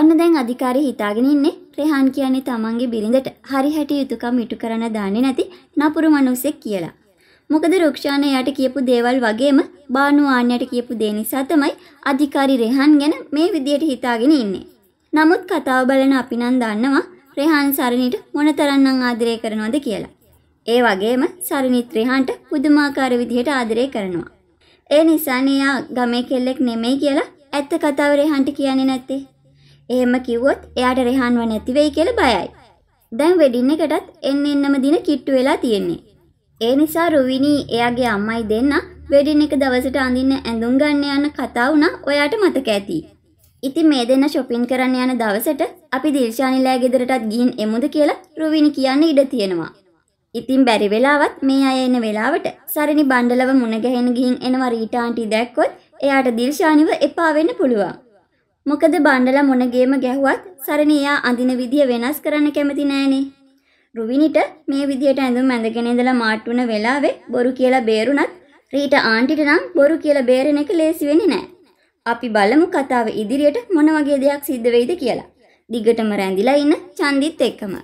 ඔන්න දැන් අධිකාරී හිතාගෙන ඉන්නේ රෙහාන් කියන්නේ තමන්ගේ බිරිඳට හරි හැටි යුතුයකම් ඉටු කරන දන්නේ නැති නපුරු මිනිසෙක් කියලා. මොකද රුක්ෂාන එයාට කියපු දේවල් වගේම බානු ආන්‍යට කියපු දේ නිසා තමයි අධිකාරී රෙහාන් ගැන මේ විදියට හිතාගෙන ඉන්නේ. නමුත් කතාව බලන අපි නම් දන්නවා රෙහාන් සරණිට මොනතරම්නම් ආදරය කරනවද කියලා. ඒ වගේම සරණිත් රෙහාන්ට පුදුමාකාර විදිහට ආදරය කරනවා. ඒ නිසා නියා ගමේ කෙල්ලෙක් නෙමෙයි කියලා ඇත්ත කතාව රෙහාන්ට කියන්නේ නැත්තේ. එහෙම කිව්වොත් එයාට රෙහන්ව නැති වෙයි කියලා බයයි. දැන් වෙඩින් එකටත් එන්න එන්නම දින කිට්ටු වෙලා තියෙන්නේ. ඒ නිසා රුවිනි එයාගේ අම්මයි දෙන්න වෙඩින් එක දවසට අඳින්න ඇඳුම් ගන්න යන කතා වුණා ඔයාට මතක ඇති. ඉතින් මේ දෙන්න shopping කරන්න යන දවසට අපි දිල්ෂානිලා ගෙදරටත් ගිහින් එමුද කියලා රුවිනි කියන්න ඉඩ තියෙනවා. ඉතින් බැරි වෙලාවත් මේ අය එන වෙලාවට සරණි බණ්ඩලව මුණ ගැහෙන ගිහින් එනවා රීටාන්ටි දැක්කොත් එයාට දිල්ෂානිව එපා වෙන්න පුළුවන්. මොකද බණ්ඩල මොන ගේම ගැහුවත් සරණියා අඳින විදිය වෙනස් කරන්න කැමති නෑනේ. රුවිනිට මේ විදියට ඇඳුම් ඇඳගෙන ඉඳලා මාට් වුණ වෙලාවේ බොරු කියලා බේරුණත් රීට ආන්ටිට නම් බොරු කියලා බේරෙන එක ලේසි වෙන්නේ නෑ. අපි බලමු කතාව ඉදිරියට මොන වගේ දෙයක් සිද්ධ වෙයිද කියලා. දිගටම රැඳිලා ඉන්න චන්දිත් එක්කම